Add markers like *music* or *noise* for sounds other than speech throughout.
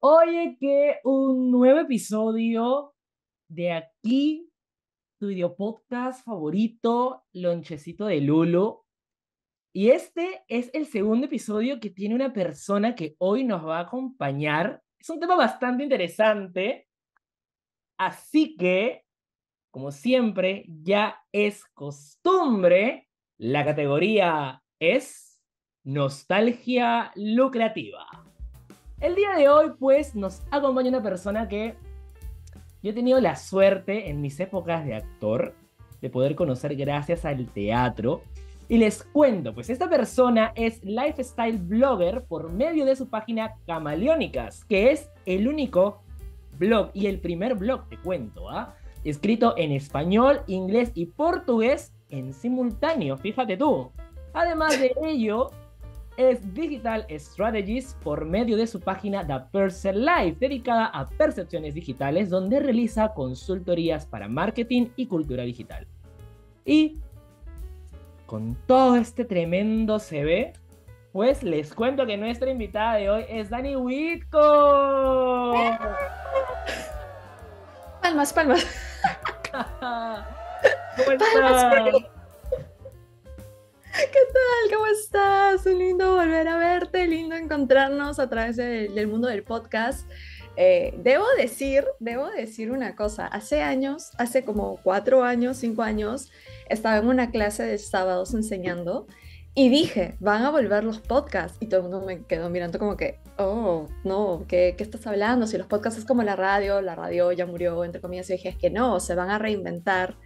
Oye, que un nuevo episodio de aquí, tu videopodcast favorito, Lonchecito de Lulo. Y este es el segundo episodio que tiene una persona que hoy nos va a acompañar. Es un tema bastante interesante. Así que, como siempre, ya es costumbre, la categoría es nostalgia lucrativa. El día de hoy, pues, nos acompaña una persona que yo he tenido la suerte en mis épocas de actor de poder conocer gracias al teatro. Y les cuento, pues esta persona es lifestyle blogger por medio de su página Camaleónicas, que es el único blog y el primer blog, te cuento, ¿ah? Escrito en español, inglés y portugués en simultáneo, fíjate tú. Además de *laughs* ello, es Digital Strategies por medio de su página The Personal Life, dedicada a percepciones digitales, donde realiza consultorías para marketing y cultura digital. Y con todo este tremendo CV, pues les cuento que nuestra invitada de hoy es Dani Witko Palmas, palmas. *laughs* Palmas, ¿Cómo estás? Un lindo volver a verte, lindo encontrarnos a través del mundo del podcast. Eh, debo decir, debo decir una cosa. Hace años, hace como cuatro años, cinco años, estaba en una clase de sábados enseñando y dije, van a volver los podcasts. Y todo el mundo me quedó mirando como que, oh, no, ¿qué, ¿qué, estás hablando? Si los podcasts es como la radio, la radio ya murió, entre comillas. Y dije, es que no, se van a reinventar.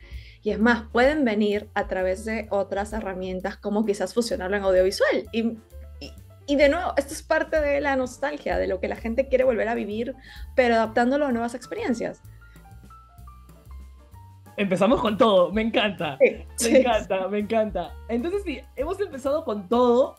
Y es más, pueden venir a través de otras herramientas como quizás fusionarlo en audiovisual. Y, y, de nuevo, esto es parte de la nostalgia, de lo que la gente quiere volver a vivir, pero adaptándolo a nuevas experiencias. Empezamos con todo, me encanta. me encanta, me encanta. Entonces, si hemos empezado con todo.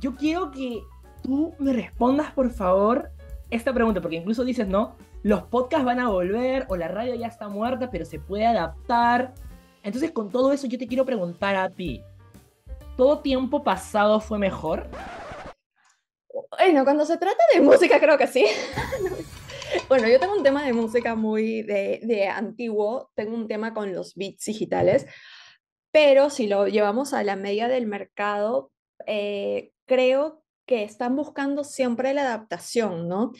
Yo quiero que tú me respondas, por favor, esta pregunta, porque incluso dices, ¿no? Los podcasts van a volver o la radio ya está muerta, pero se puede adaptar. Entonces, con todo eso, yo te quiero preguntar a ti: ¿todo tiempo pasado fue mejor? Bueno, cuando se trata de música, creo que sí. *laughs* bueno, yo tengo un tema de música muy de, de antiguo, tengo un tema con los beats digitales, pero si lo llevamos a la media del mercado, eh, creo que están buscando siempre la adaptación, ¿no?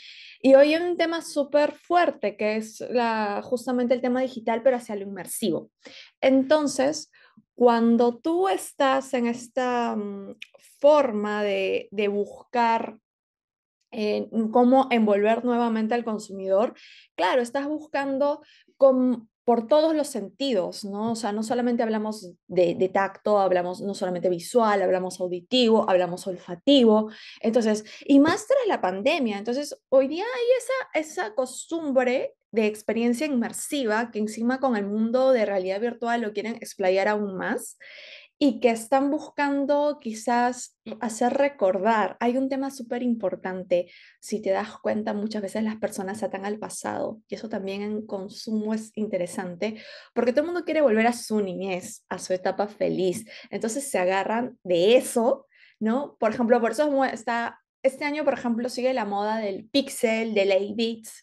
Y hoy hay un tema súper fuerte que es la, justamente el tema digital, pero hacia lo inmersivo. Entonces, cuando tú estás en esta mm, forma de, buscar eh, cómo envolver nuevamente al consumidor, claro, estás buscando por todos los sentidos, ¿no? O sea, no solamente hablamos de, tacto, hablamos no solamente visual, hablamos auditivo, hablamos olfativo, entonces, y más tras la pandemia, entonces hoy día hay esa costumbre de experiencia inmersiva, que encima con el mundo de realidad virtual lo quieren explayar aún más y que están buscando quizás hacer recordar. Hay un tema súper importante. Si te das cuenta, muchas veces las personas se atan al pasado y eso también en consumo es interesante porque todo el mundo quiere volver a su niñez, a su etapa feliz. Entonces se agarran de eso, ¿no? Por ejemplo, por eso está... Este año, por ejemplo, sigue la moda del pixel, del 8 bits,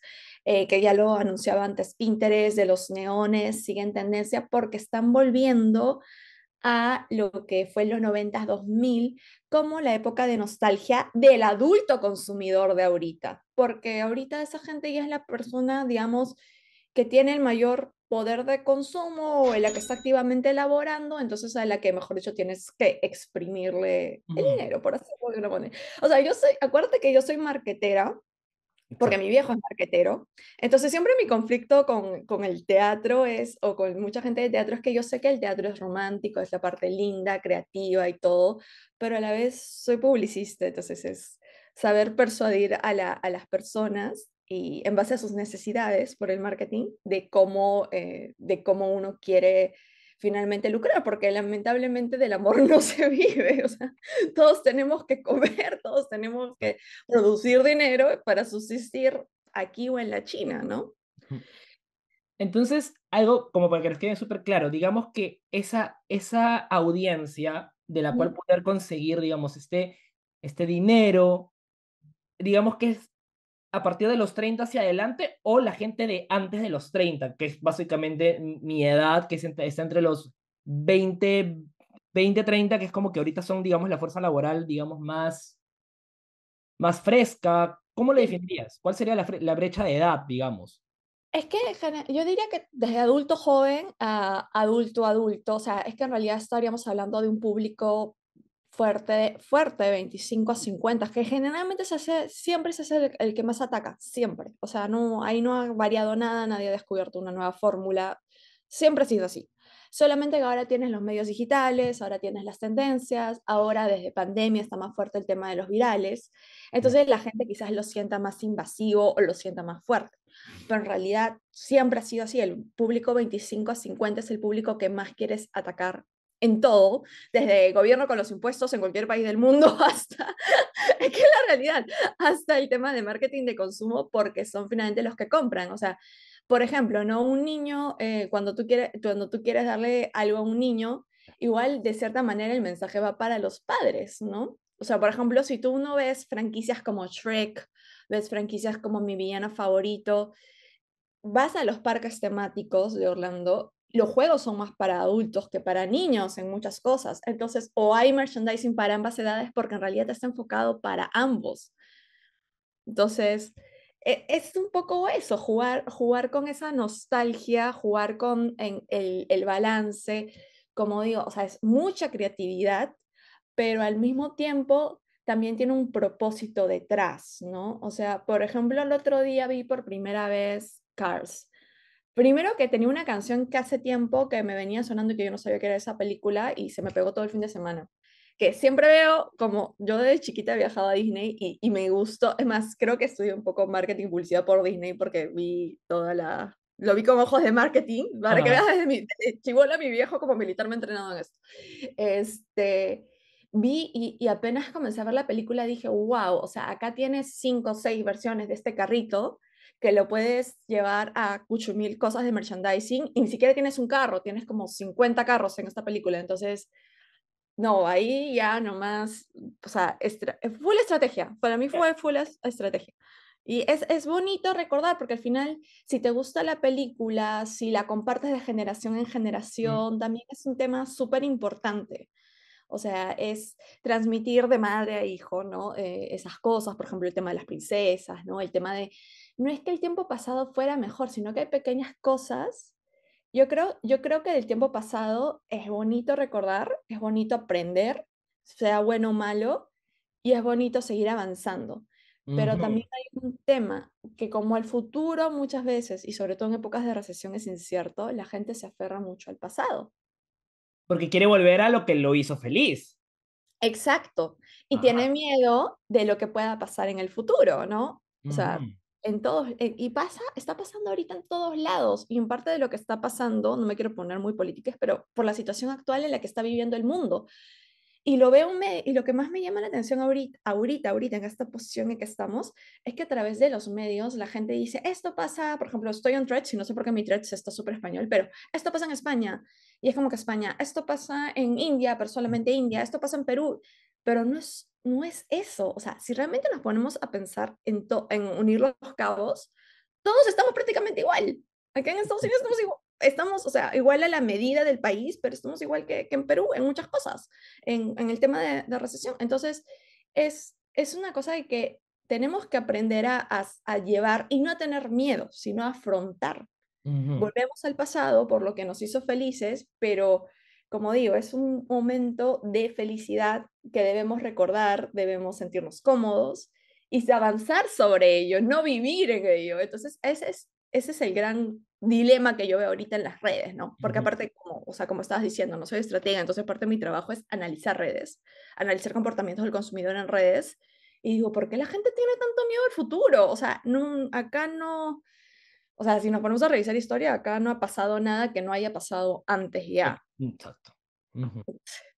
eh, que ya lo anunciaba antes Pinterest, de los neones, siguen tendencia porque están volviendo a lo que fue en los 90s, 2000, como la época de nostalgia del adulto consumidor de ahorita, porque ahorita esa gente ya es la persona, digamos, que tiene el mayor poder de consumo o en la que está activamente elaborando, entonces a la que, mejor dicho, tienes que exprimirle el dinero, por así decirlo. O sea, yo soy, acuérdate que yo soy marketera porque mi viejo es marquetero. Entonces siempre mi conflicto con, el teatro es, o con mucha gente de teatro, es que yo sé que el teatro es romántico, es la parte linda, creativa y todo, pero a la vez soy publicista, entonces es saber persuadir a, las personas y en base a sus necesidades por el marketing de cómo, eh, de cómo uno quiere finalmente lucrar, porque lamentablemente del amor *laughs* no se vive, o sea, todos tenemos que comer, *laughs* todos tenemos que producir dinero para subsistir aquí o en la China, ¿no? Entonces, algo como para que nos quede súper claro, digamos que esa, esa audiencia de la cual poder conseguir, digamos, este, este dinero, digamos que es a partir de los 30 hacia adelante o la gente de antes de los 30, que es básicamente mi edad, que está entre los 20, 20, 30, que es como que ahorita son, digamos, la fuerza laboral, digamos, más, más fresca. ¿Cómo lo definirías? ¿Cuál sería la, la brecha de edad, digamos? Es que yo diría que desde adulto joven a adulto adulto, o sea, es que en realidad estaríamos hablando de un público fuerte, fuerte de 25 a 50, que generalmente se hace, siempre se hace el, que más ataca, siempre. O sea, no, ahí no ha variado nada, nadie ha descubierto una nueva fórmula, siempre ha sido así. Solamente que ahora tienes los medios digitales, ahora tienes las tendencias, ahora desde pandemia está más fuerte el tema de los virales. Entonces la gente quizás lo sienta más invasivo o lo sienta más fuerte. Pero en realidad siempre ha sido así. El público 25 a 50 es el público que más quieres atacar en todo, desde gobierno con los impuestos en cualquier país del mundo *laughs* hasta, es que la realidad, hasta el tema de marketing de consumo, porque son finalmente los que compran. O sea, por ejemplo, ¿no? un niño, eh, cuando, tú quieres, cuando tú quieres darle algo a un niño, igual de cierta manera el mensaje va para los padres, ¿no? O sea, por ejemplo, si tú no ves franquicias como Shrek, ves franquicias como Mi Villana Favorito, vas a los parques temáticos de Orlando los juegos son más para adultos que para niños en muchas cosas. Entonces, o hay merchandising para ambas edades porque en realidad está enfocado para ambos. Entonces, e, es un poco eso, jugar, jugar con esa nostalgia, jugar con el, el, balance, como digo, o sea, es mucha creatividad, pero al mismo tiempo también tiene un propósito detrás, ¿no? O sea, por ejemplo, el otro día vi por primera vez Cars Primero que tenía una canción que hace tiempo que me venía sonando y que yo no sabía que era esa película y se me pegó todo el fin de semana. Que siempre veo, como yo desde chiquita he viajado a Disney y, me gustó, es más, creo que estudié un poco marketing publicidad por Disney porque vi toda la, lo vi con ojos de marketing, para que desde mi mi viejo como militar me entrenado en esto. Este, vi y, y, apenas comencé a ver la película dije, wow, o sea, acá tienes cinco o seis versiones de este carrito que lo puedes llevar a cucho cosas de merchandising y ni siquiera tienes un carro, tienes como 50 carros en esta película. Entonces, no, ahí ya nomás, o sea, es eh, fue estrategia, para mí fue, full estrategia. Y es, bonito recordar, porque al final, si te gusta la película, si la compartes de generación en mm. generación, también es un tema súper importante. O sea, es transmitir de madre a hijo, ¿no? Eh, esas cosas, por ejemplo, el tema de las princesas, ¿no? El tema de no es que el tiempo pasado fuera mejor, sino que hay pequeñas cosas. Yo creo, yo creo que del tiempo pasado es bonito recordar, es bonito aprender, sea bueno o malo, y es bonito seguir avanzando. Pero también hay un tema que como el futuro muchas veces, y sobre todo en épocas de recesión es incierto, la gente se aferra mucho al pasado. Porque quiere volver a lo que lo hizo feliz. Exacto. Y tiene miedo de lo que pueda pasar en el futuro, ¿no? O sea, en todos, y pasa, está pasando ahorita en todos lados, y en parte de lo que está pasando, no me quiero poner muy políticas, pero por la situación actual en la que está viviendo el mundo. Y lo, veo me, y lo que más me llama la atención ahorita, ahorita, ahorita, en esta posición en que estamos, es que a través de los medios la gente dice, esto pasa, por ejemplo, estoy en Threads y no sé por qué mi Threads está súper español, pero esto pasa en España. Y es como que España, esto pasa en India, pero solamente India, esto pasa en Perú pero no es, no es eso. O sea, si realmente nos ponemos a pensar en, en unir los cabos, todos estamos prácticamente igual. Acá en Estados Unidos estamos igual, o sea, igual a la medida del país, pero estamos igual que, que en Perú en muchas cosas, en, en el tema de, de, recesión. Entonces, es, es una cosa de que tenemos que aprender a, a, llevar y no a tener miedo, sino a afrontar. Volvemos al pasado por lo que nos hizo felices, pero como digo, es un momento de felicidad que debemos recordar, debemos sentirnos cómodos y avanzar sobre ello, no vivir en ello. Entonces, ese es, ese es el gran dilema que yo veo ahorita en las redes, ¿no? Porque aparte, como, o sea, como estabas diciendo, no soy estratega, entonces parte de mi trabajo es analizar redes, analizar comportamientos del consumidor en redes. Y digo, ¿por qué la gente tiene tanto miedo al futuro? O sea, no, acá no, o sea, si nos ponemos a revisar historia, acá no ha pasado nada que no haya pasado antes ya. Exacto.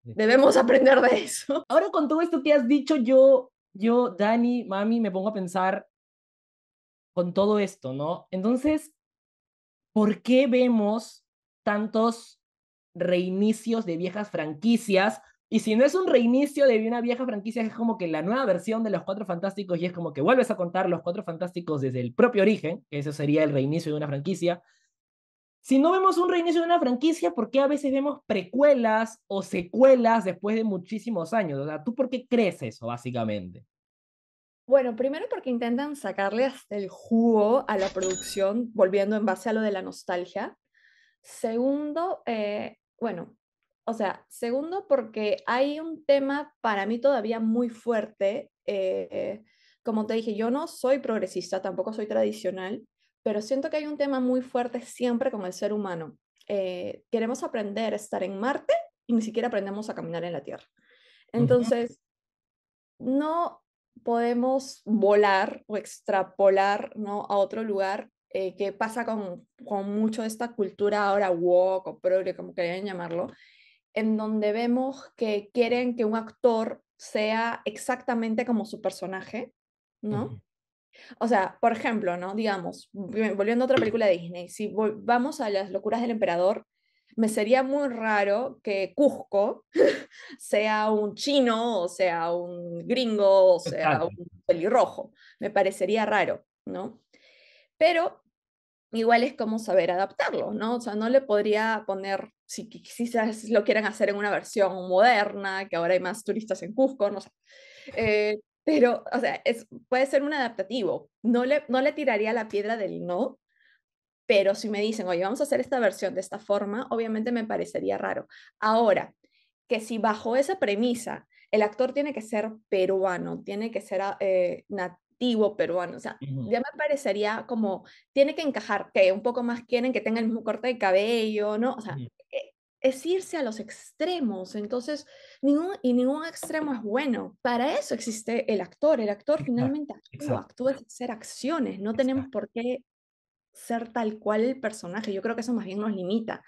Debemos aprender de eso. Ahora con todo esto que has dicho, yo, yo, Dani, mami, me pongo a pensar con todo esto, ¿no? Entonces, ¿por qué vemos tantos reinicios de viejas franquicias y si no es un reinicio de una vieja franquicia, es como que la nueva versión de Los Cuatro Fantásticos y es como que vuelves a contar Los Cuatro Fantásticos desde el propio origen, que eso sería el reinicio de una franquicia. Si no vemos un reinicio de una franquicia, ¿por qué a veces vemos precuelas o secuelas después de muchísimos años? O sea, ¿tú por qué crees eso, básicamente? Bueno, primero porque intentan sacarle hasta el jugo a la producción, volviendo en base a lo de la nostalgia. Segundo, eh, bueno, o sea, segundo porque hay un tema para mí todavía muy fuerte. Eh, como te dije, yo no soy progresista, tampoco soy tradicional, pero siento que hay un tema muy fuerte siempre con el ser humano. Eh, queremos aprender a estar en Marte y ni siquiera aprendemos a caminar en la Tierra. Entonces, no podemos volar o extrapolar ¿no? a otro lugar eh, que pasa con, con mucho de esta cultura ahora woke o progre, como querían llamarlo, en donde vemos que quieren que un actor sea exactamente como su personaje, ¿no? O sea, por ejemplo, ¿no? Digamos, volviendo a otra película de Disney, si vamos a las locuras del emperador, me sería muy raro que Cusco *laughs* sea un chino, o sea un gringo, o sea un pelirrojo. Me parecería raro, ¿no? Pero igual es como saber adaptarlo, ¿no? O sea, no le podría poner, si quizás lo quieran hacer en una versión moderna, que ahora hay más turistas en Cusco, no sé. Eh, pero, o sea, es, puede ser un adaptativo. No le, no le tiraría la piedra del no, pero si me dicen, oye, vamos a hacer esta versión de esta forma, obviamente me parecería raro. Ahora, que si bajo esa premisa el actor tiene que ser peruano, tiene que ser ah, eh, pero peruano. O sea, ya me parecería como, tiene que encajar, que un poco más quieren que tenga el mismo corte de cabello, ¿no? O sea, e, es irse a los extremos. Entonces, ningún, y ningún extremo es bueno. Para eso existe el actor. El actor finalmente actúa, actúa es hacer acciones. No tenemos por qué ser tal cual el personaje. Yo creo que eso más bien nos limita.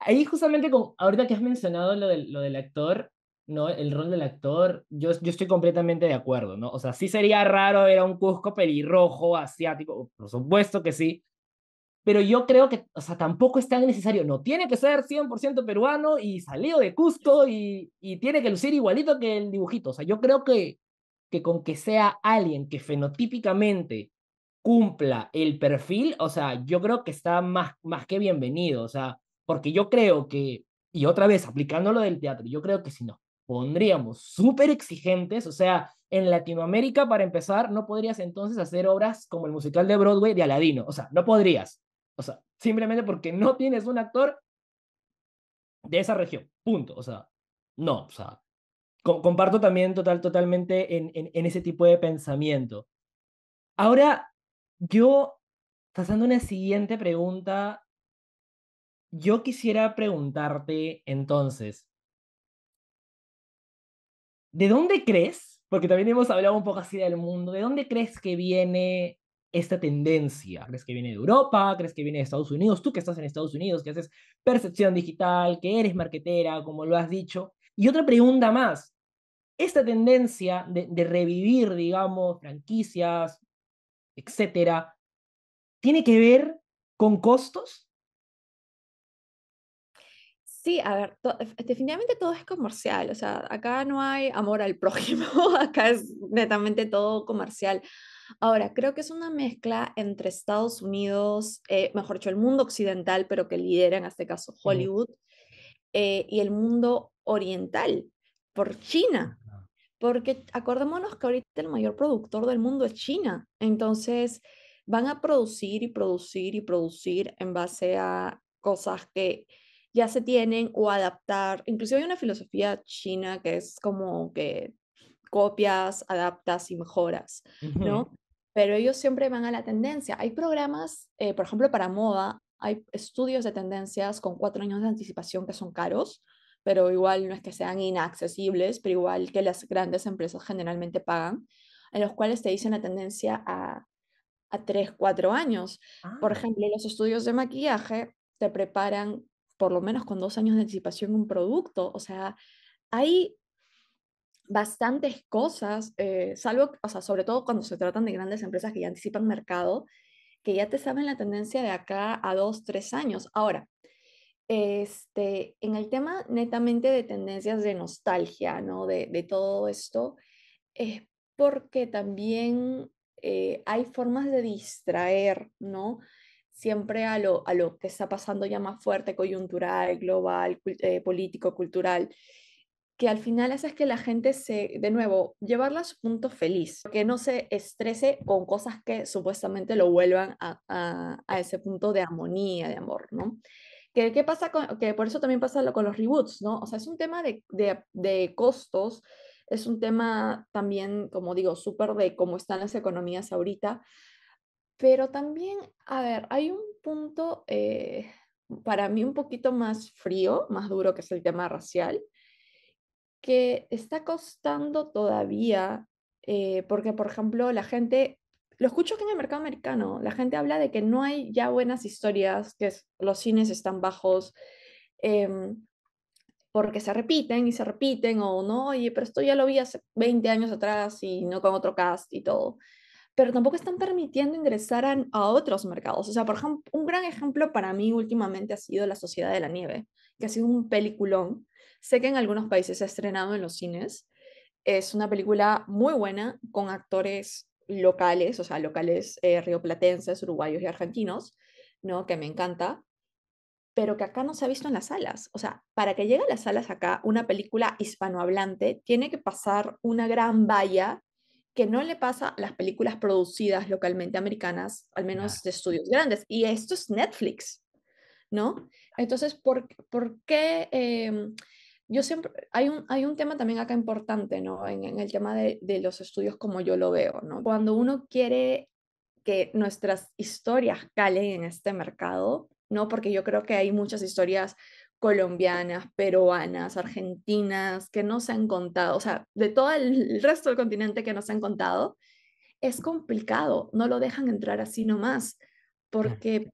Ahí justamente, con, ahorita que has mencionado lo, lo del actor, ¿no? El rol del actor, yo, yo estoy completamente de acuerdo, ¿no? O sea, sí sería raro ver a un Cusco pelirrojo, asiático, por supuesto que sí, pero yo creo que, o sea, tampoco es tan necesario, no tiene que ser 100% peruano y salido de Cusco y, tiene que lucir igualito que el dibujito, o sea, yo creo que, que con que sea alguien que fenotípicamente cumpla el perfil, o sea, yo creo que está más, más que bienvenido, o sea, porque yo creo que, y otra vez, aplicándolo del teatro, yo creo que si no pondríamos súper exigentes, o sea, en Latinoamérica, para empezar, no podrías entonces hacer obras como el musical de Broadway de Aladino, o sea, no podrías, o sea, simplemente porque no tienes un actor de esa región, punto, o sea, no, o sea, comparto también total, totalmente en, en, ese tipo de pensamiento. Ahora, yo, pasando una siguiente pregunta, yo quisiera preguntarte entonces, ¿de dónde crees? Porque también hemos hablado un poco así del mundo, ¿de dónde crees que viene esta tendencia? ¿Crees que viene de Europa? ¿Crees que viene de Estados Unidos? Tú que estás en Estados Unidos, que haces percepción digital, que eres marketera, como lo has dicho. Y otra pregunta más. Esta tendencia de, de revivir, digamos, franquicias, etcétera, ¿tiene que ver con costos? Sí, a ver, eh, definitivamente todo es comercial, o sea, acá no hay amor al prójimo, *laughs* acá es netamente todo comercial. Ahora, creo que es una mezcla entre Estados Unidos, eh, mejor dicho, el mundo occidental, pero que lidera en este caso Hollywood, eh, y el mundo oriental, por China. Porque acordémonos que ahorita el mayor productor del mundo es China. Entonces, van a producir y producir y producir en base a cosas que ya se tienen o adaptar. Inclusive hay una filosofía china que es como que copias, adaptas y mejoras, ¿no? Pero ellos siempre van a la tendencia. Hay programas, eh, por ejemplo, para moda, hay estudios de tendencias con cuatro años de anticipación que son caros, pero igual no es que sean inaccesibles, pero igual que las grandes empresas generalmente pagan, en los cuales te dicen la tendencia a, a cuatro años. Por ah. ejemplo, los estudios de maquillaje te preparan por lo menos con dos años de anticipación un producto. O sea, hay bastantes cosas, eh, salvo, o sea, sobre todo cuando se tratan de grandes empresas que ya anticipan mercado, que ya te saben la tendencia de acá a dos, tres años. Ahora, este, en el tema netamente de tendencias de nostalgia, ¿no? De, todo esto, es porque también eh, hay formas de distraer, ¿no? siempre a lo, a lo que está pasando ya más fuerte, coyuntural, global, eh, político, cultural, que al final hace es que la gente se, de nuevo, llevarla a su punto feliz, que no se estrese con cosas que supuestamente lo vuelvan a, a, a ese punto de armonía, de amor, ¿no? Que, pasa con, que por eso también pasa lo, con los reboots, ¿no? O sea, es un tema de, de, de costos, es un tema también, como digo, súper de cómo están las economías ahorita, pero también, a ver, hay un punto eh, para mí un poquito más frío, más duro, que es el tema racial, que está costando todavía, eh, porque, por ejemplo, la gente, lo escucho que en el mercado americano, la gente habla de que no hay ya buenas historias, que los cines están bajos. Em, porque se repiten y se repiten, o no, oye, pero esto ya lo vi hace 20 años atrás y no con otro cast y todo pero tampoco están permitiendo ingresar a, otros mercados. O sea, por ejemplo, un gran ejemplo para mí últimamente ha sido La Sociedad de la Nieve, que ha sido un peliculón. Sé que en algunos países se ha estrenado en los cines. Es una película muy buena con actores locales, o sea, locales eh, rioplatenses, uruguayos y argentinos, ¿no? Que me encanta, pero que acá no se ha visto en las salas. O sea, para que llegue a las salas acá una película hispanohablante, tiene que pasar una gran valla que no le pasa a las películas producidas localmente americanas, al menos de estudios grandes. Y esto es Netflix, ¿no? Entonces, ¿por, por qué? Em, yo siempre, hay un, hay un tema también acá importante, ¿no? En, el tema de, de, los estudios como yo lo veo, ¿no? Cuando uno quiere que nuestras historias calen en este mercado, ¿no? Porque yo creo que hay muchas historias colombianas, peruanas, argentinas, que no se han contado, o sea, de todo el resto del continente que no se han contado, es complicado, no lo dejan entrar así nomás, porque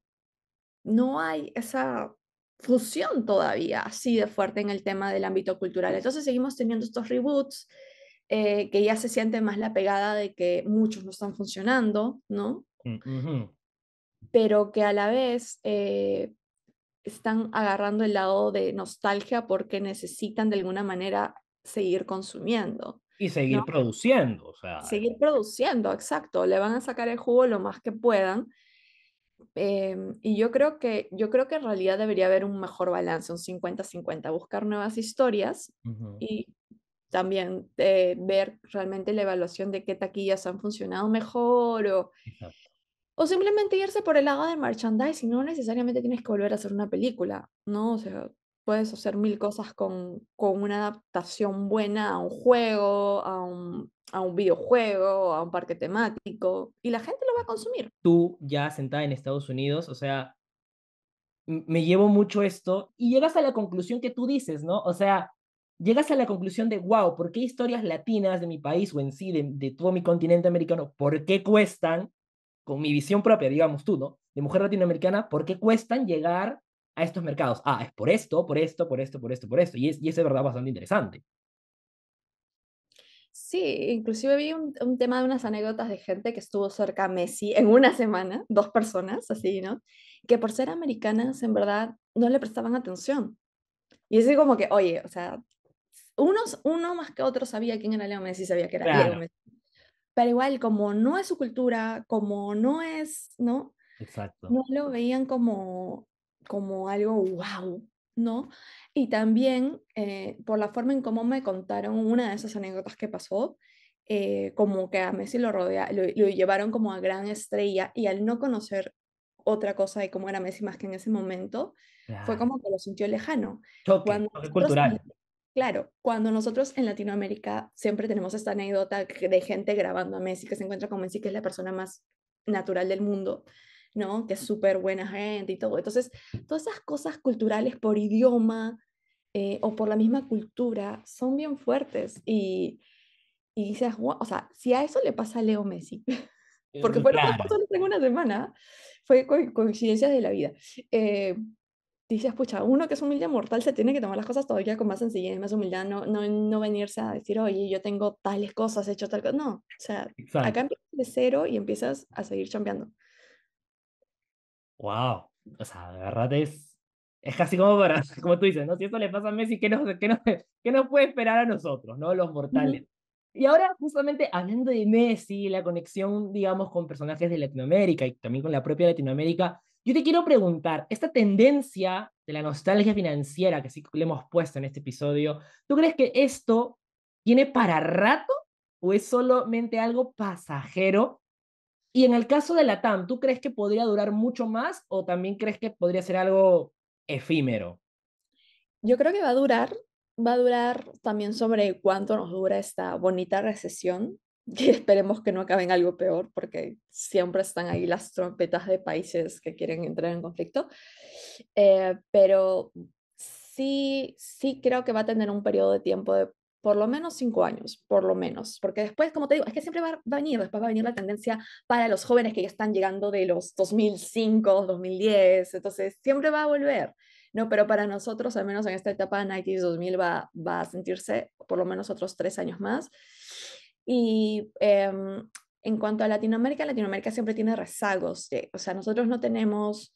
no hay esa fusión todavía así de fuerte en el tema del ámbito cultural. Entonces seguimos teniendo estos reboots eh, que ya se siente más la pegada de que muchos no están funcionando, ¿no? Mm, Pero que a la vez... Eh, están agarrando el lado de nostalgia porque necesitan de alguna manera seguir consumiendo. Y seguir produciendo, Seguir eh. produciendo, exacto. Le van a sacar el jugo lo más que puedan. Em, y yo creo, que, yo creo que en realidad debería haber un mejor balance, un 50-50, buscar nuevas historias y también eh, ver realmente la evaluación de qué taquillas han funcionado mejor o, o simplemente irse por el lado de merchandising, no necesariamente tienes que volver a hacer una película, ¿no? O sea, puedes hacer mil cosas con, con una adaptación buena a un juego, a un, a un videojuego, a un parque temático, y la gente lo va a consumir. Tú ya sentada en Estados Unidos, o sea, me llevo mucho esto y llegas a la conclusión que tú dices, ¿no? O sea, llegas a la conclusión de, wow, ¿por qué historias latinas de mi país o en sí de todo mi continente americano, por qué cuestan? con mi visión propia, digamos tú, ¿no? De mujer latinoamericana, ¿por qué cuestan llegar a estos mercados? Ah, es por esto, por esto, por esto, por esto, por esto. Y, es, y es verdad bastante interesante. Sí, inclusive vi un, tema de unas anécdotas de gente que estuvo cerca a Messi en una semana, dos personas, así, ¿no? Que por ser americanas, en verdad, no le prestaban atención. Y es como que, oye, o sea, unos, uno más que otro sabía quién era Leo Messi, sabía que era Leo Messi pero igual como no es su cultura, como no es, ¿no? Exacto. No lo veían como, como algo wow, ¿no? Y también eh, por la forma en cómo me contaron una de esas anécdotas que pasó, eh, como que a Messi lo, rodea, lo, llevaron como a gran estrella y al no conocer otra cosa de cómo era Messi más que en ese momento, fue como que lo sintió lejano. cultural. Claro, cuando nosotros en Latinoamérica siempre tenemos esta anécdota de gente grabando a Messi, que se encuentra con Messi, que es la persona más natural del mundo, ¿no? Que es súper buena gente y todo. Entonces, todas esas cosas culturales por idioma eh, o por la misma cultura son bien fuertes y, y dices, o sea, si a eso le pasa a Leo Messi, *laughs* porque fue lo en una semana, fue coincidencia coincidencias de la vida. Eh, dices, escucha uno que es humilde mortal se tiene que tomar las cosas todavía con más sencillez, más humildad, no, no, no venirse a decir, oye, yo tengo tales cosas, he hecho tal cosa. No, o sea, acá de cero y empiezas a seguir chambeando. Wow, o sea, es, casi como para, *laughs* como tú dices, ¿no? Si eso le pasa a Messi, ¿qué nos, qué no puede esperar a nosotros, ¿no? Los mortales. Y ahora, justamente hablando de Messi, la conexión, digamos, con personajes de Latinoamérica y también con la propia Latinoamérica, yo te quiero preguntar, esta tendencia de la nostalgia financiera que sí le hemos puesto en este episodio, ¿tú crees que esto tiene para rato o es solamente algo pasajero? Y en el caso de la TAM, ¿tú crees que podría durar mucho más o también crees que podría ser algo efímero? Yo creo que va a durar, va a durar también sobre cuánto nos dura esta bonita recesión que esperemos que no acabe en algo peor, porque siempre están ahí las trompetas de países que quieren entrar en conflicto. Eh, pero sí, sí creo que va a tener un periodo de tiempo de por lo menos cinco años, por lo menos, porque después, como te digo, es que siempre va a venir, después va a venir la tendencia para los jóvenes que ya están llegando de los 2005, 2010, entonces siempre va a volver. No, pero para nosotros, al menos en esta etapa de 90s 2000, va, va a sentirse por lo menos otros tres años más. Y em, en cuanto a Latinoamérica, Latinoamérica siempre tiene rezagos, o sea, nosotros no tenemos,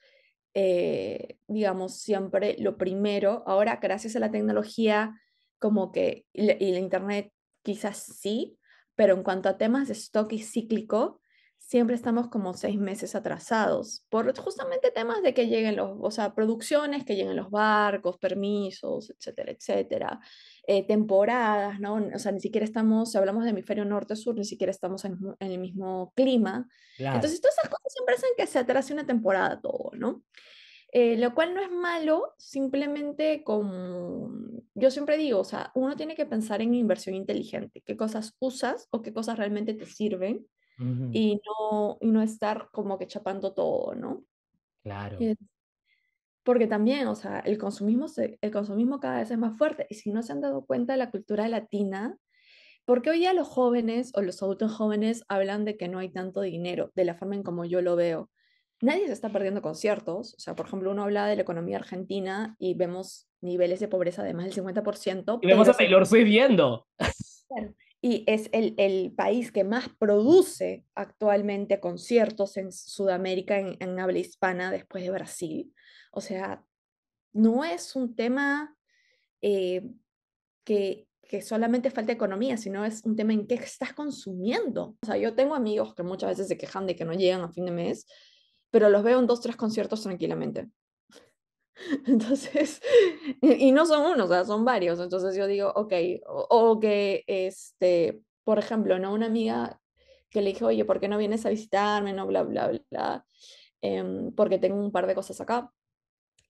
eh, digamos, siempre lo primero. Ahora, gracias a la tecnología, como que, y, la el Internet quizás sí, pero en cuanto a temas de stock y cíclico, siempre estamos como seis meses atrasados por justamente temas de que lleguen los, o sea, producciones, que lleguen los barcos, permisos, etcétera, etcétera. Eh, temporadas, ¿no? O sea, ni siquiera estamos, si hablamos de hemisferio norte-sur, ni siquiera estamos en, el mismo clima. Entonces, todas esas cosas siempre hacen que se atrase una temporada todo, ¿no? Eh, lo cual no es malo, simplemente como yo siempre digo, o sea, uno tiene que pensar en inversión inteligente, qué cosas usas o qué cosas realmente te sirven y, no, y no estar como que chapando todo, ¿no? Claro. Eh, porque también, o sea, el consumismo, el consumismo cada vez es más fuerte y si no se han dado cuenta de la cultura latina, porque hoy día los jóvenes o los adultos jóvenes hablan de que no hay tanto dinero, de la forma en como yo lo veo. Nadie se está perdiendo conciertos, o sea, por ejemplo, uno habla de la economía argentina y vemos niveles de pobreza de más del 50%. Y vemos a Taylor Swift viendo y es el, el, país que más produce actualmente conciertos en Sudamérica en, habla hispana después de Brasil. O sea, no es un tema eh, que, que solamente falta economía, sino es un tema en qué estás consumiendo. O sea, yo tengo amigos que muchas veces se quejan de que no llegan a fin de mes, pero los veo en dos, tres conciertos tranquilamente. *laughs* Entonces, y no son uno, o sea, son varios. Entonces yo digo, ok, o, que, este, por ejemplo, ¿no? Una amiga que le dije, oye, ¿por qué no vienes a visitarme? No, bla, bla, bla, em, porque tengo un par de cosas acá.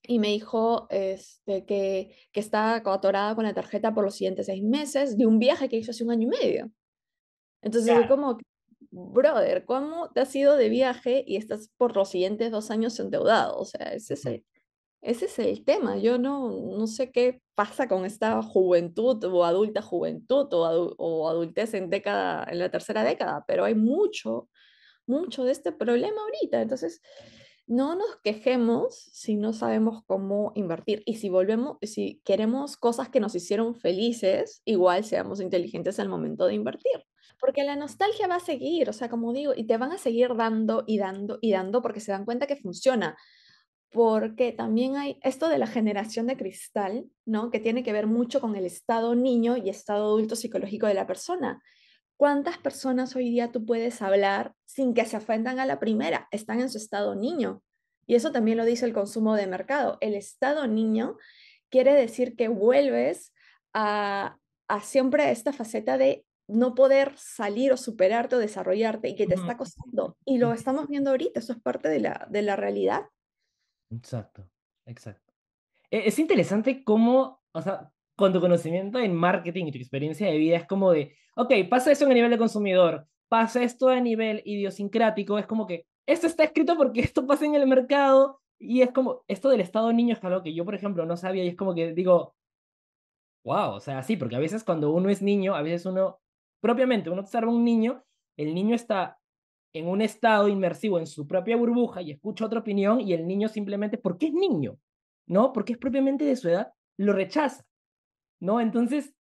Y me dijo este, que, que está atorada con la tarjeta por los siguientes seis meses de un viaje que hizo hace un año y medio. Entonces, yo como, brother, ¿cómo te has ido de viaje y estás por los siguientes dos años endeudado? O sea, es ese, ese es el tema. Yo no, no sé qué pasa con esta juventud o adulta juventud o, adultez en, década, en la tercera década, pero hay mucho, mucho de este problema ahorita. Entonces, no nos quejemos si no sabemos cómo invertir y si volvemos, si queremos cosas que nos hicieron felices, igual seamos inteligentes al momento de invertir. Porque la nostalgia va a seguir, o sea, como digo, y te van a seguir dando y dando y dando porque se dan cuenta que funciona porque también hay esto de la generación de cristal, ¿no? Que tiene que ver mucho con el estado niño y estado adulto psicológico de la persona. ¿Cuántas personas hoy día tú puedes hablar sin que se ofendan a la primera? Están en su estado niño. Y eso también lo dice el consumo de mercado. El estado niño quiere decir que vuelves a, a siempre esta faceta de no poder salir o superarte o desarrollarte y que te está costando. Y lo estamos viendo ahorita, eso es parte de la, de la realidad. Exacto, exacto. E, es interesante cómo, o sea, con tu conocimiento en marketing y tu experiencia de vida es como de, ok, pasa eso a nivel de consumidor, pasa esto a nivel idiosincrático, es como que esto está escrito porque *laughs* esto pasa en el mercado y es como, esto del estado niño es algo que yo, por ejemplo, no sabía y es como que digo, wow, o sea, sí, porque a veces cuando uno es niño, a veces uno, propiamente, uno observa un niño, el niño está en un estado inmersivo en su propia burbuja y escucha otra opinión y el niño simplemente, porque es niño, ¿no? Porque es propiamente de su edad, lo rechaza, ¿no? Entonces,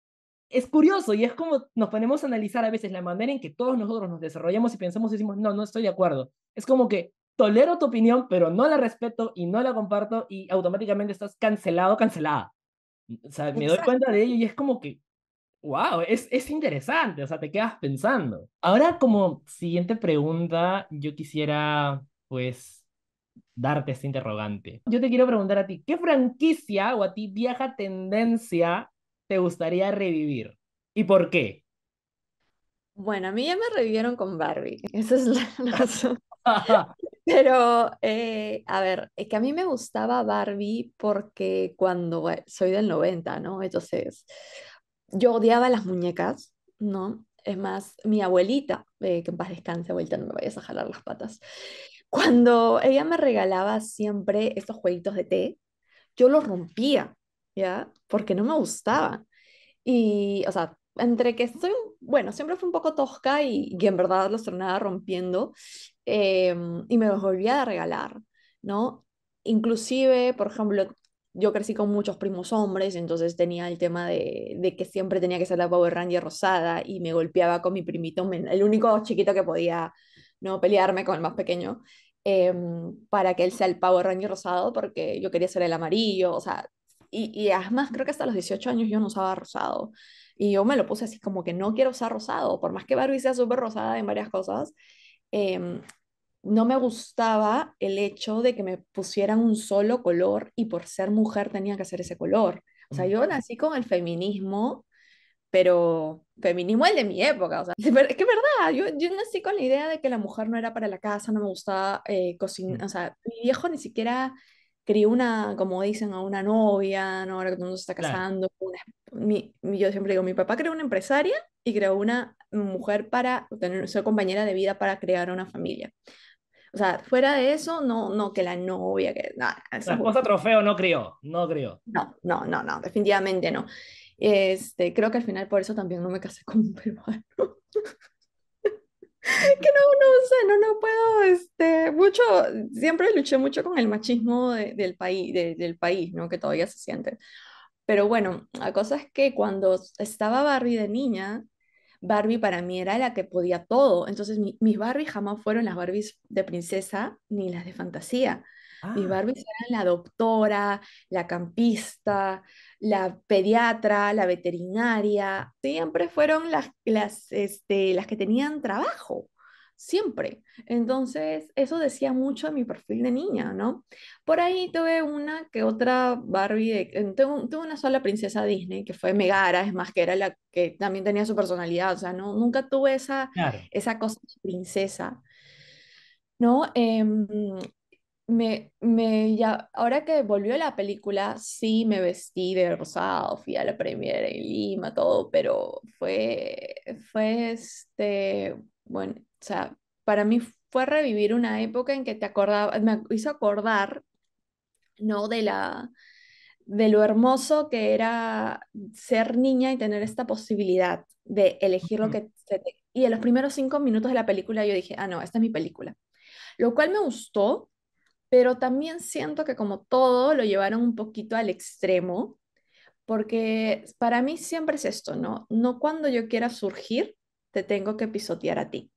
es curioso y es como nos ponemos a analizar a veces la manera en que todos nosotros nos desarrollamos y pensamos y decimos, no, no estoy de acuerdo. Es como que tolero tu opinión, pero no la respeto y no la comparto y automáticamente estás cancelado, cancelada. O sea, me doy cuenta de ello y es como que, wow, es, es interesante, o sea, te quedas pensando. Ahora como siguiente pregunta, yo quisiera, pues, darte este interrogante. Yo te quiero preguntar a ti, ¿qué franquicia o a ti vieja tendencia te gustaría revivir? ¿Y por qué? Bueno, a mí ya me revivieron con Barbie, *laughs* esa es la razón. *laughs* Ah. Pero, eh, a ver, es que a mí me gustaba Barbie porque cuando, eh, soy del 90, ¿no? Entonces, yo odiaba las muñecas, ¿no? Es más, mi abuelita, eh, que en paz descanse, abuelita, no me vayas a jalar las patas. Cuando ella me regalaba siempre estos jueguitos de té, yo los rompía, ¿ya? Porque no me gustaban. Y, o sea, entre que soy, bueno, siempre fue un poco tosca y, en verdad los tornaba rompiendo em, y me los volvía a regalar, ¿no? Inclusive, por ejemplo, yo crecí con muchos primos hombres, entonces tenía el tema de, que siempre tenía que ser la Power Ranger rosada y me golpeaba con mi primito, el único chiquito que podía no pelearme con el más pequeño, em, para que él sea el Power Ranger rosado, porque yo quería ser el amarillo, o sea, y, y además creo que hasta los 18 años yo no usaba rosado. Y yo me lo puse así como que no quiero usar rosado, por más que Barbie sea súper rosada en varias cosas. Em, no me gustaba el hecho de que me pusieran un solo color y por ser mujer tenía que hacer ese color. O sea, mm. yo nací con el feminismo, pero feminismo el de mi época. O sea, *laughs* es que es verdad, yo, yo, nací con la idea de que la mujer no era para la casa, no me gustaba eh, cocinar. Mm. O sea, mi viejo ni siquiera crió una, como dicen, a una novia, ¿no? ahora que todo el mundo se está casando. mi, yo siempre digo, mi papá creó una empresaria y creó una mujer para tener, ser compañera de vida para crear una familia. O sea, fuera de eso, no, no, que la novia, que nada. La esposa trofeo no crió, no crió. No, no, no, no, definitivamente no. Este, creo que al final por eso también no me casé con un *laughs* peruano. que no, no sé, no, no puedo, este, mucho, siempre luché mucho con el machismo del, país, del país, ¿no? Que todavía se siente. Pero bueno, la cosa es que cuando estaba Barbie de niña, Barbie para mí era la que podía todo. Entonces mis Barbies jamás fueron las Barbies de princesa ni las de fantasía. Mis ah. Barbies eran la doctora, la campista, la pediatra, la veterinaria. Siempre fueron las, las, este, las que tenían trabajo siempre. Entonces, eso decía mucho de mi perfil de niña, ¿no? Por ahí tuve una que otra Barbie, de, tuve, una sola princesa Disney, que fue Megara, es más que era la que también tenía su personalidad, o sea, no, nunca tuve esa, esa cosa de princesa, ¿no? Em, me, me ya, ahora que volvió la película, sí me vestí de rosado, fui a la premiere en Lima, todo, pero fue, fue este, bueno, o sea, para mí fue revivir una época en que te acordaba, me hizo acordar, ¿no? De la de lo hermoso que era ser niña y tener esta posibilidad de elegir lo que Y en los primeros cinco minutos de la película yo dije, ah, no, esta es mi película. Lo cual me gustó, pero también siento que como todo lo llevaron un poquito al extremo, porque para mí siempre es esto, ¿no? No cuando yo quiera surgir, te tengo que pisotear a ti.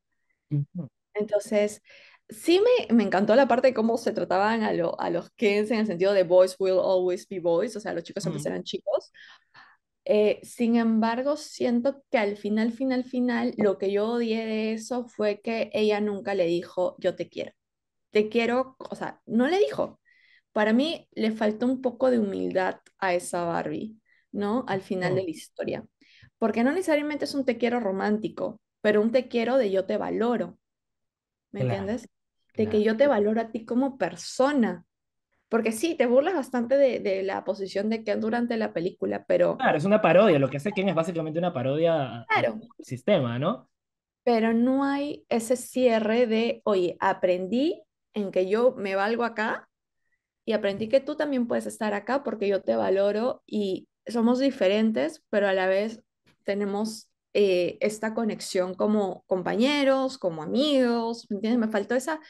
Entonces, sí me, me, encantó la parte de cómo se trataban a, a los kids en el sentido de boys will always be boys, o sea, los chicos siempre serán chicos. Eh, sin embargo, siento que al final, final, final, lo que yo odié de eso fue que ella nunca le dijo, yo te quiero. Te quiero, o sea, no le dijo. Para mí le faltó un poco de humildad a esa Barbie, ¿no? Al final de la historia. Porque no necesariamente es un te quiero romántico, pero un te quiero de yo te valoro. ¿Me entiendes? De que yo te valoro a ti como persona. Porque sí, te burlas bastante de, la posición de Ken durante la película, pero... Claro, es una parodia, lo que hace Ken es básicamente una parodia claro. al sistema, ¿no? Pero no hay ese cierre de, oye, aprendí en que yo me valgo acá y aprendí que tú también puedes estar acá porque yo te valoro y somos diferentes, pero a la vez tenemos eh, esta conexión como compañeros, como amigos, ¿me entiendes? Me faltó esa,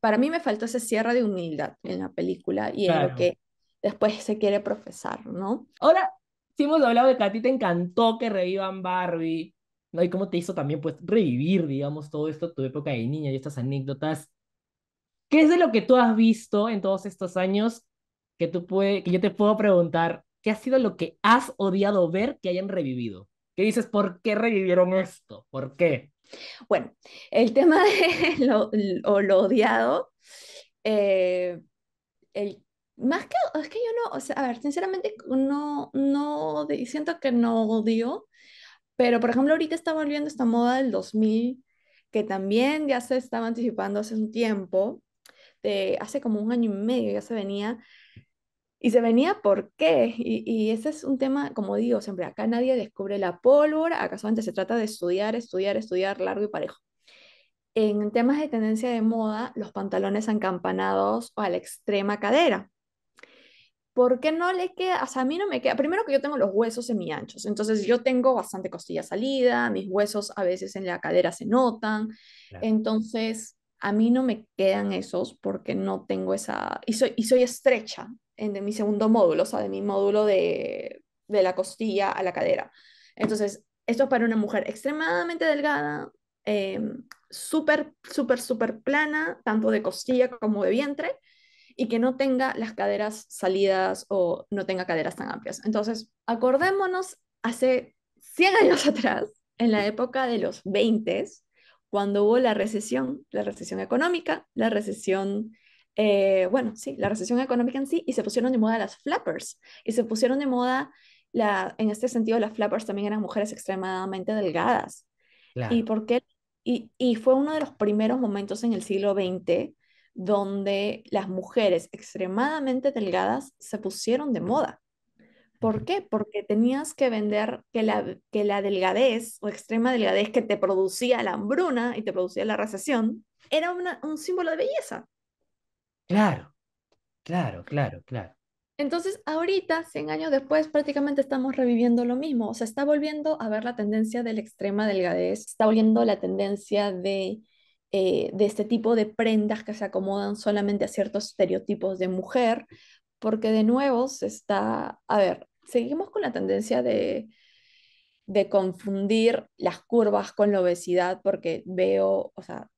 para mí me faltó ese cierre de humildad en la película y en lo que después se quiere profesar, ¿no? Ahora, si hemos hablado de que a ti te encantó que revivan Barbie, ¿no? Y cómo te hizo también, pues, revivir, digamos, todo esto, tu época de niña y estas anécdotas. ¿Qué es de lo que tú has visto en todos estos años que, tú puede, que yo te puedo preguntar, qué ha sido lo que has odiado ver que hayan revivido? ¿Qué dices? ¿Por qué revivieron esto? ¿Por qué? Bueno, el tema de *laughs* lo, odiado, eh, el, más que, es que yo no, o sea, a ver, sinceramente no, no, siento que no odio, pero por ejemplo ahorita está volviendo esta moda del 2000, que también ya se estaba anticipando hace un tiempo, de hace como un año y medio ya se venía y se venía por qué. Y, ese es un tema, como digo, siempre acá nadie descubre la pólvora, Acaso antes se trata de estudiar, estudiar, estudiar largo y parejo. En temas de tendencia de moda, los pantalones encampanados o a la extrema cadera. ¿Por qué no le queda? O sea, a mí no me queda. Primero que yo tengo los huesos semi-anchos, entonces yo tengo bastante costilla salida, mis huesos a veces en la cadera se notan. Entonces, a mí no me quedan esos porque no tengo esa... Y soy, y soy estrecha en de mi segundo módulo, o sea, de mi módulo de, la costilla a la cadera. Entonces, esto es para una mujer extremadamente delgada, em, súper, súper, súper plana, tanto de costilla como de vientre, y que no tenga las caderas salidas o no tenga caderas tan amplias. Entonces, acordémonos hace 100 años *laughs* atrás, en la época de los 20s, cuando hubo la recesión, la recesión económica, la recesión, eh, bueno, sí, la recesión económica en sí, y se pusieron de moda las flappers, y se pusieron de moda, la, en este sentido, las flappers también eran mujeres extremadamente delgadas. ¿Y por Y, y fue uno de los primeros momentos en el siglo XX donde las mujeres extremadamente delgadas se pusieron de moda. ¿Por qué? Porque tenías que vender que la, que la delgadez o extrema delgadez que te producía la hambruna y te producía la recesión era un símbolo de belleza. Claro, claro, claro, claro. Entonces, ahorita, 100 años después, prácticamente estamos reviviendo lo mismo. O sea, está volviendo a ver la tendencia de la extrema delgadez, está volviendo la tendencia de, eh, de este tipo de prendas que se acomodan solamente a ciertos estereotipos de mujer, porque de nuevo se está, a ver, seguimos con la tendencia de, confundir las curvas con la obesidad porque veo, o sea,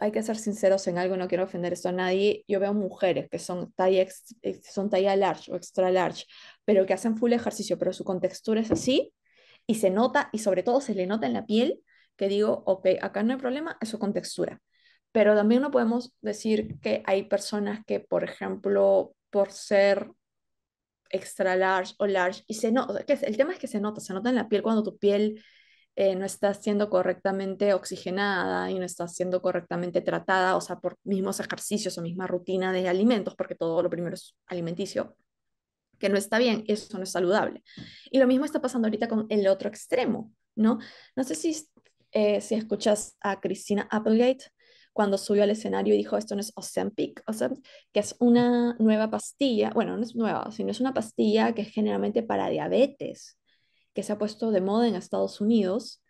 hay que ser sinceros en algo, no quiero ofender esto a nadie. Yo veo mujeres que son talla, ex, son talla large o extra large, pero que hacen full ejercicio, pero su contextura es así y se nota, y sobre todo se le nota en la piel, que digo, ok, acá no hay problema, es su contextura. Pero también no podemos decir que hay personas que, por ejemplo, por ser extra large o large, y se nota, que el tema es que se nota, se nota en la piel cuando tu piel eh, no está siendo correctamente oxigenada y no está siendo correctamente tratada, o sea, por mismos ejercicios o misma rutina de alimentos, porque todo lo primero es alimenticio, que no está bien, eso no es saludable. Y lo mismo está pasando ahorita con el otro extremo, ¿no? No sé si, eh, si escuchas a Cristina Applegate, cuando subió al escenario y dijo, esto no es Ozempic, que es una nueva pastilla, bueno, no es nueva, sino es una pastilla que es generalmente para diabetes, que se ha puesto de moda en Estados Unidos.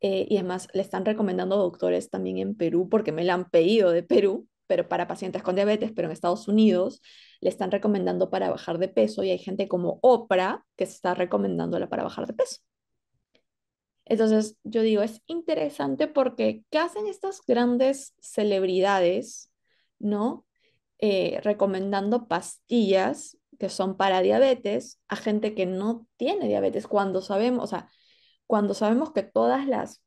Eh, y además le están recomendando doctores también en Perú, porque me la han pedido de Perú, pero para pacientes con diabetes, pero en Estados Unidos le están recomendando para bajar de peso y hay gente como Oprah que se está recomendándola para bajar de peso. Entonces, yo digo, es interesante porque ¿qué hacen estas grandes celebridades, no? Eh, recomendando pastillas que son para diabetes a gente que no tiene diabetes cuando sabemos, o sea, cuando sabemos que todas las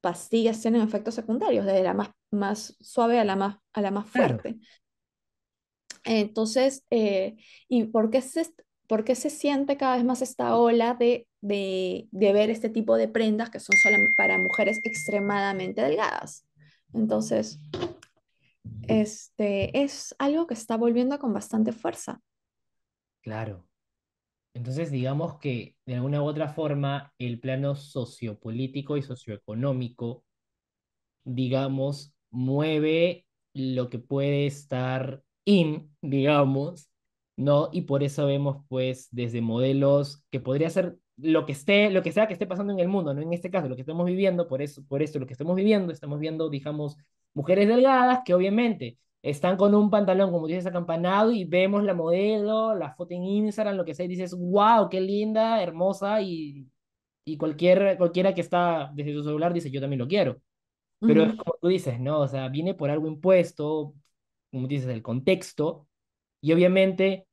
pastillas tienen efectos secundarios, desde la más, más suave a la más, a la más fuerte. Entonces, eh, ¿y por qué esto? ¿Por qué se siente cada vez más esta ola de, ver este tipo de prendas que son solo para mujeres extremadamente delgadas? Entonces, este, es algo que está volviendo con bastante fuerza. Claro. Entonces, digamos que de alguna u otra forma, el plano sociopolítico y socioeconómico, digamos, mueve lo que puede estar in, digamos, ¿no? Y por eso vemos, pues, desde modelos que podría ser lo que esté, lo que sea que esté pasando en el mundo, ¿no? En este caso, lo que estamos viviendo, por eso, por esto, lo que estamos viviendo, estamos viendo, digamos, mujeres delgadas que obviamente están con un pantalón, como dices, acampanado y vemos la modelo, la foto en Instagram, lo que sea, y dices, wow, qué linda, hermosa, y, y cualquier, cualquiera que está desde su celular dice, yo también lo quiero. Pero es como tú dices, ¿no? O sea, viene por algo impuesto, como dices, el contexto, y obviamente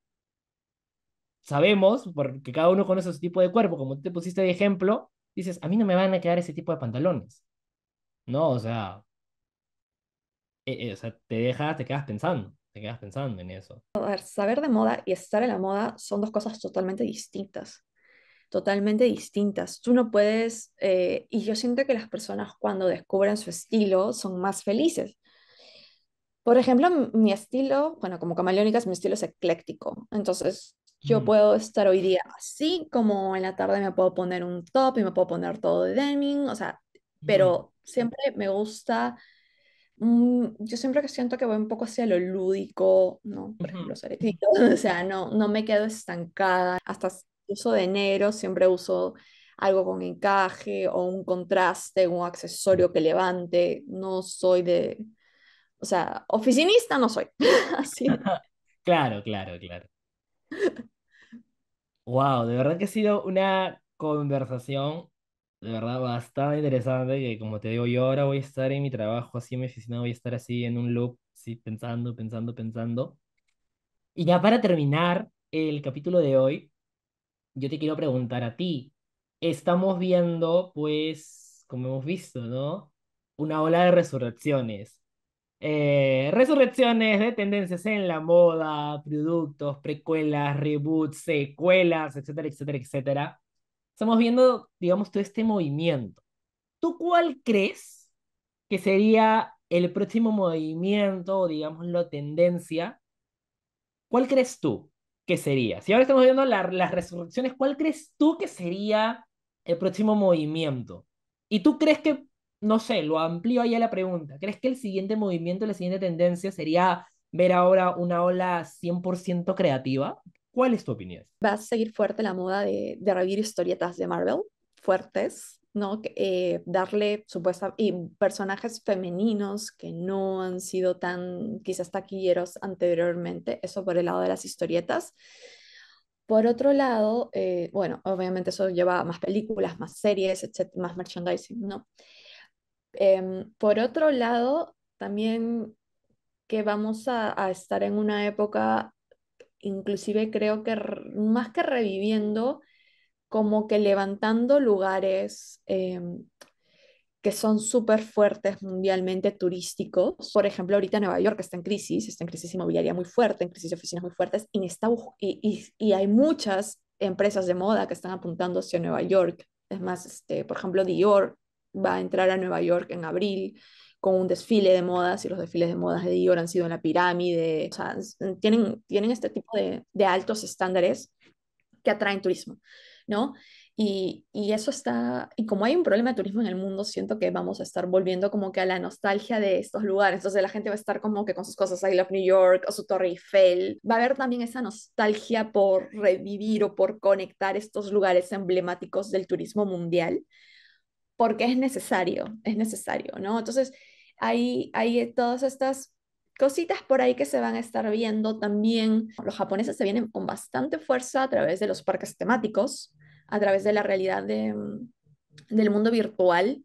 sabemos, porque cada uno conoce su tipo de cuerpo, como tú te pusiste de ejemplo, dices, a mí no me van a quedar ese tipo de pantalones. No, o sea, eh, eh, o sea te dejas, te quedas pensando, te quedas pensando en eso. A ver, saber de moda y estar en la moda son dos cosas totalmente distintas, totalmente distintas. Tú no puedes, eh, y yo siento que las personas cuando descubren su estilo son más felices. Por ejemplo, mi estilo, bueno, como camaleónica, mi estilo es ecléctico. Entonces, yo mm. puedo estar hoy día así, como en la tarde me puedo poner un top y me puedo poner todo de denim, o sea, mm. pero siempre me gusta, mm, yo siempre que siento que voy un poco hacia lo lúdico, ¿no? Por ejemplo, *laughs* o sea, no, no me quedo estancada, hasta uso de enero siempre uso algo con encaje o un contraste, un accesorio que levante, no soy de, o sea, oficinista no soy, *laughs* así. *laughs* Claro, claro, claro. Wow, de verdad que ha sido una conversación, de verdad, bastante interesante, que como te digo, yo ahora voy a estar en mi trabajo, así en mi oficina, voy a estar así en un loop, sí pensando, pensando, pensando. Y ya para terminar el capítulo de hoy, yo te quiero preguntar a ti, estamos viendo, pues, como hemos visto, ¿no? Una ola de resurrecciones eh, resurrecciones de tendencias en la moda, productos, precuelas, reboots, secuelas, etcétera, etcétera, etcétera. Estamos viendo, digamos, todo este movimiento. ¿Tú cuál crees que sería el próximo movimiento o, la tendencia? ¿Cuál crees tú que sería? Si ahora estamos viendo las resurrecciones, ¿cuál crees tú que sería el próximo movimiento? ¿Y tú crees que no sé, lo amplío ahí a la pregunta. ¿Crees que el siguiente movimiento, la siguiente tendencia sería ver ahora una ola 100% creativa? ¿Cuál es tu opinión? Va a seguir fuerte la moda de, de revivir historietas de Marvel, fuertes, ¿no? Eh, darle supuesta y personajes femeninos que no han sido tan quizás taquilleros anteriormente, eso por el lado de las historietas. Por otro lado, eh, bueno, obviamente eso lleva más películas, más series, etcétera más merchandising, ¿no? Em, por otro lado, también que vamos a, estar en una época, inclusive creo que más que reviviendo, como que levantando lugares em, que son súper fuertes mundialmente turísticos. Por ejemplo, ahorita Nueva York está en crisis, está en crisis inmobiliaria muy fuerte, en crisis de oficinas muy fuertes, y, y, hay muchas empresas de moda que están apuntando hacia Nueva York. Es más, este, por ejemplo, Dior va a entrar a Nueva York en abril con un desfile de modas y los desfiles de modas de Dior han sido en la pirámide. O sea, mm, tienen, este tipo de, altos estándares que atraen turismo, ¿no? Y, y, eso está, y como hay un problema de turismo en el mundo, siento que vamos a estar volviendo como que a la nostalgia de estos lugares. Entonces la gente va a estar como que con sus cosas, I love New York o su Torre Eiffel. Va a haber también esa nostalgia por revivir o por conectar estos lugares emblemáticos del turismo mundial porque es necesario, es necesario, ¿no? Entonces, hay, hay todas estas cositas por ahí que se van a estar viendo también. Los japoneses se vienen con bastante fuerza a través de los parques temáticos, a través de la realidad del mundo virtual,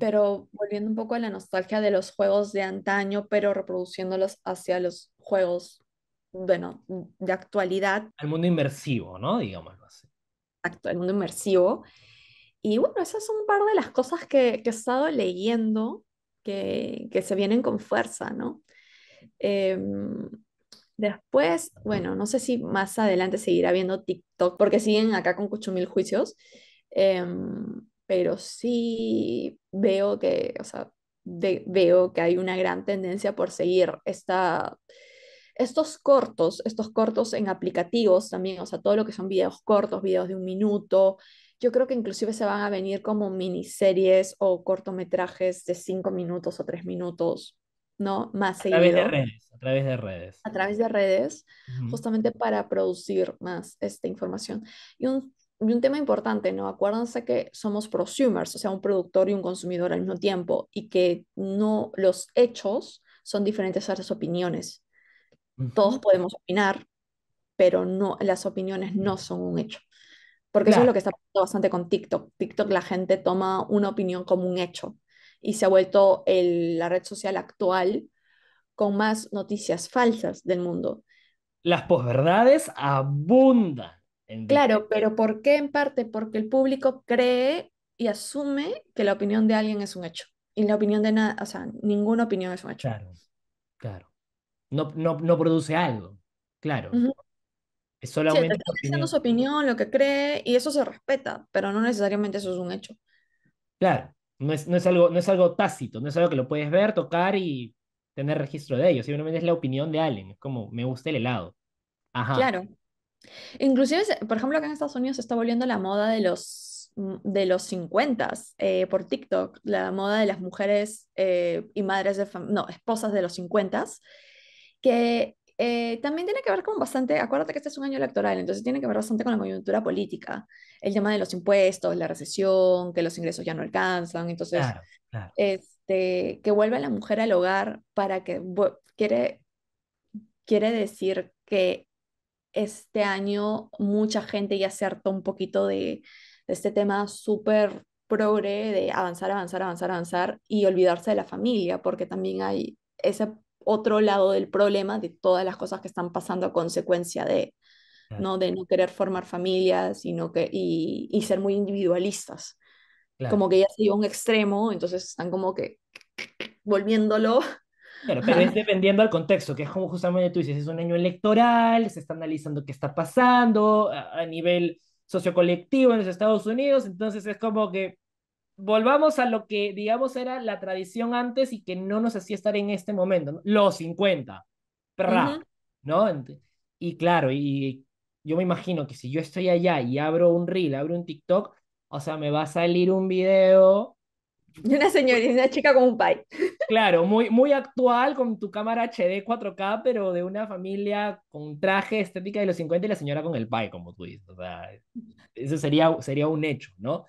pero volviendo un poco a la nostalgia de los juegos de antaño, pero reproduciéndolos hacia los juegos, bueno, de actualidad. Al mundo inmersivo, ¿no? Digámoslo así. Exacto, el mundo inmersivo. Y bueno, esas son un par de las cosas que, he estado leyendo que, que, se vienen con fuerza, ¿no? Em, después, bueno, no sé si más adelante seguirá viendo TikTok, porque siguen acá con 8000 juicios, em, pero sí veo que, veo que hay una gran tendencia por seguir esta, estos cortos, estos cortos en aplicativos también, o sea, todo lo que son videos cortos, videos de un minuto, yo creo que inclusive se van a venir como miniseries o cortometrajes de cinco minutos o tres minutos, ¿no? Más a Través de redes, a través de redes. A través de redes, justamente para producir más esta información. Y un, un tema importante, ¿no? Acuérdense que somos prosumers, o sea, un productor y un consumidor al mismo tiempo, y que no los hechos son diferentes a las opiniones. Todos podemos opinar, pero no, las opiniones no son un hecho. Porque eso es lo que está pasando bastante con TikTok. TikTok la gente toma una opinión como un hecho y se ha vuelto la red social actual con más noticias falsas del mundo. Las posverdades abundan. claro, pero ¿por qué en parte? Porque el público cree y asume que la opinión de alguien es un hecho. Y la opinión de nada, o sea, ninguna opinión es un hecho. Claro, claro. No, no, produce algo, claro. Es solamente. está diciendo su opinión, lo que cree, y eso se respeta, pero no necesariamente eso es un hecho. Claro, no es, no es, algo, no es algo tácito, no es algo que lo puedes ver, tocar y tener registro de ello, simplemente es la opinión de alguien, es como, me gusta el helado. Ajá. Claro. Inclusive, por ejemplo, acá en Estados Unidos se está volviendo la moda de los, mm, de los 50 eh, por TikTok, la moda de las mujeres eh, y madres de, no, esposas de los 50 que eh, también tiene que ver con bastante, acuérdate que este es un año electoral, entonces tiene que ver bastante con la coyuntura política, el tema de los impuestos, la recesión, que los ingresos ya no alcanzan, entonces, Este, que vuelva la mujer al hogar para que, quiere, quiere decir que este año mucha gente ya se hartó un poquito de, de este tema súper progre de avanzar, avanzar, avanzar, avanzar y olvidarse de la familia, porque también hay ese otro lado del problema de todas las cosas que están pasando a consecuencia de, ¿no? de no querer formar familias sino que, y, ser muy individualistas. Como que ya se dio un extremo, entonces están como que volviéndolo. pero es *laughs* dependiendo al contexto, que es como justamente tú dices, es un año electoral, se está analizando qué está pasando a, a nivel sociocolectivo en los Estados Unidos, entonces es como que volvamos a lo que, digamos, era la tradición antes y que no nos hacía estar en este momento, ¿no? los 50, ¿no? Y claro, y yo me imagino que si yo estoy allá y abro un reel, abro un TikTok, o sea, me va a salir un video. De una señorita, una chica con un pai Claro, muy, muy actual con tu cámara HD 4K, pero de una familia con traje estética de los 50 y la señora con el pie, como tú dices. O sea, eso sería, sería un hecho, ¿no?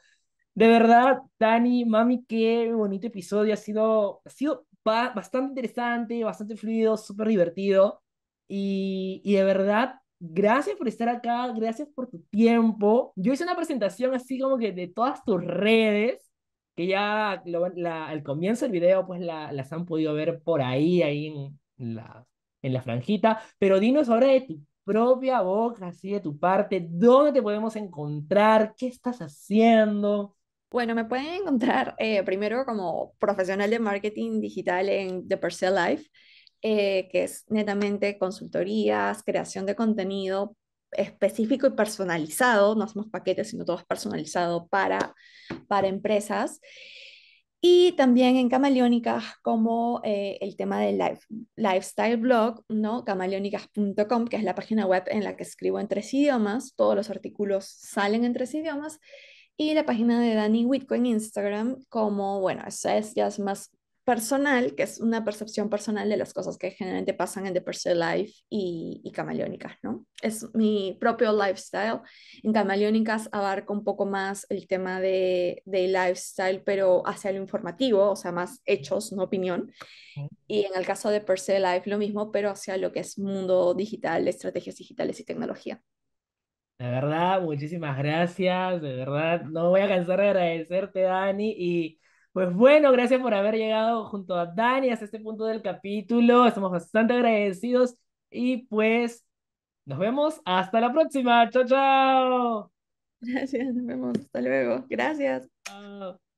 De verdad, Dani, mami, qué bonito episodio. Ha sido, ha sido bastante interesante, bastante fluido, súper divertido. Y, de verdad, gracias por estar acá, gracias por tu tiempo. Yo hice una presentación así como que de todas tus redes que ya al comienzo del video pues las han podido ver por ahí, ahí en la, en la franjita, pero dinos ahora de tu propia boca, así de tu parte, ¿dónde te podemos encontrar? ¿Qué estás haciendo? Bueno, me pueden encontrar eh, primero como profesional de marketing digital en The Percel Life, eh, que es netamente consultorías, creación de contenido específico y personalizado, no hacemos paquetes, sino todo es personalizado para, para empresas. Y también en Camaleónicas como eh, el tema del lifestyle blog, ¿no? camaleónicas.com, que es la página web en la que escribo en tres idiomas, todos los artículos salen en tres idiomas, y la página de Dani Whitco en Instagram, como, bueno, esa es ya es más personal, que es una percepción personal de las cosas que generalmente pasan en The Pursuit Life y, y Camaleónicas, ¿no? Es mi propio lifestyle. En Camaleónicas abarca un poco más el tema de, lifestyle, pero hacia lo informativo, o sea, más hechos, no opinión. Y en el caso de Pursuit Life, lo mismo, pero hacia lo que es mundo digital, estrategias digitales y tecnología. La verdad, muchísimas gracias, de verdad, no voy a cansar de agradecerte, Dani, y pues bueno, gracias por haber llegado junto a Dani hasta este punto del capítulo, estamos bastante agradecidos y pues nos vemos hasta la próxima, chao, chao. Gracias, nos vemos, hasta luego, gracias.